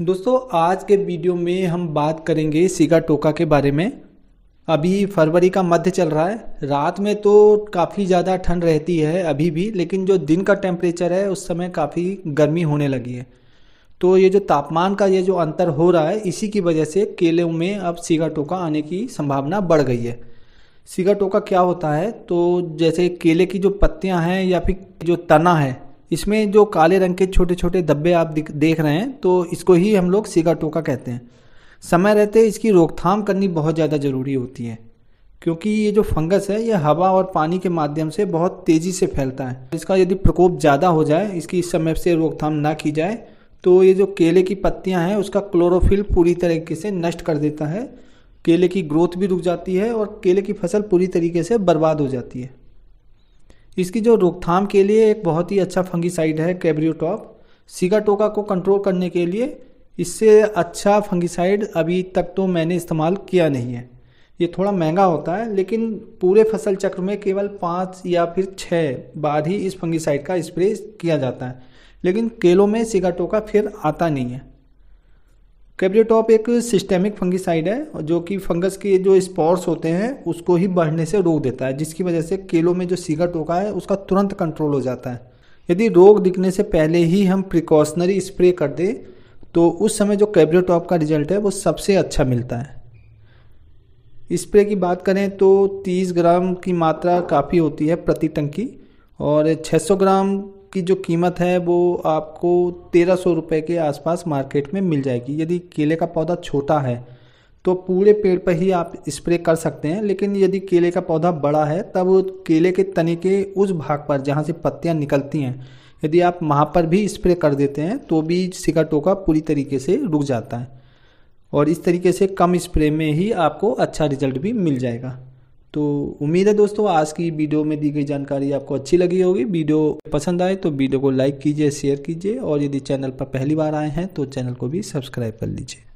दोस्तों आज के वीडियो में हम बात करेंगे सीगा टोका के बारे में अभी फरवरी का मध्य चल रहा है रात में तो काफ़ी ज़्यादा ठंड रहती है अभी भी लेकिन जो दिन का टेम्परेचर है उस समय काफ़ी गर्मी होने लगी है तो ये जो तापमान का ये जो अंतर हो रहा है इसी की वजह से केलों में अब सीगा टोका आने की संभावना बढ़ गई है सीगा टोका क्या होता है तो जैसे केले की जो पत्तियाँ हैं या फिर जो तना है इसमें जो काले रंग के छोटे छोटे धब्बे आप देख रहे हैं तो इसको ही हम लोग सीगा टोका कहते हैं समय रहते इसकी रोकथाम करनी बहुत ज़्यादा ज़रूरी होती है क्योंकि ये जो फंगस है ये हवा और पानी के माध्यम से बहुत तेज़ी से फैलता है इसका यदि प्रकोप ज़्यादा हो जाए इसकी इस समय से रोकथाम ना की जाए तो ये जो केले की पत्तियां हैं उसका क्लोरोफिल पूरी तरीके से नष्ट कर देता है केले की ग्रोथ भी रुक जाती है और केले की फसल पूरी तरीके से बर्बाद हो जाती है इसकी जो रोकथाम के लिए एक बहुत ही अच्छा फंगिसाइड है कैब्रियोटॉप सिगा टोका को कंट्रोल करने के लिए इससे अच्छा फंगिसाइड अभी तक तो मैंने इस्तेमाल किया नहीं है ये थोड़ा महंगा होता है लेकिन पूरे फसल चक्र में केवल पाँच या फिर छः बाद ही इस फंगिसाइड का स्प्रे किया जाता है लेकिन केलों में सिगाटोका फिर आता नहीं है कैप्रियोटॉप एक सिस्टेमिक फंगिसाइड है जो कि फंगस के जो स्पॉर्स होते हैं उसको ही बढ़ने से रोक देता है जिसकी वजह से केलों में जो सीगा टोका है उसका तुरंत कंट्रोल हो जाता है यदि रोग दिखने से पहले ही हम प्रिकॉशनरी स्प्रे कर दें तो उस समय जो कैब्रियोटॉप का रिजल्ट है वो सबसे अच्छा मिलता है स्प्रे की बात करें तो 30 ग्राम की मात्रा काफ़ी होती है प्रति टंकी और 600 ग्राम की जो कीमत है वो आपको तेरह सौ रुपये के आसपास मार्केट में मिल जाएगी यदि केले का पौधा छोटा है तो पूरे पेड़ पर ही आप स्प्रे कर सकते हैं लेकिन यदि केले का पौधा बड़ा है तब केले के तने के उस भाग पर जहाँ से पत्तियाँ निकलती हैं यदि आप वहाँ पर भी स्प्रे कर देते हैं तो भी सिका टोका पूरी तरीके से रुक जाता है और इस तरीके से कम स्प्रे में ही आपको अच्छा रिजल्ट भी मिल जाएगा तो उम्मीद है दोस्तों आज की वीडियो में दी गई जानकारी आपको अच्छी लगी होगी वीडियो पसंद आए तो वीडियो को लाइक कीजिए शेयर कीजिए और यदि चैनल पर पहली बार आए हैं तो चैनल को भी सब्सक्राइब कर लीजिए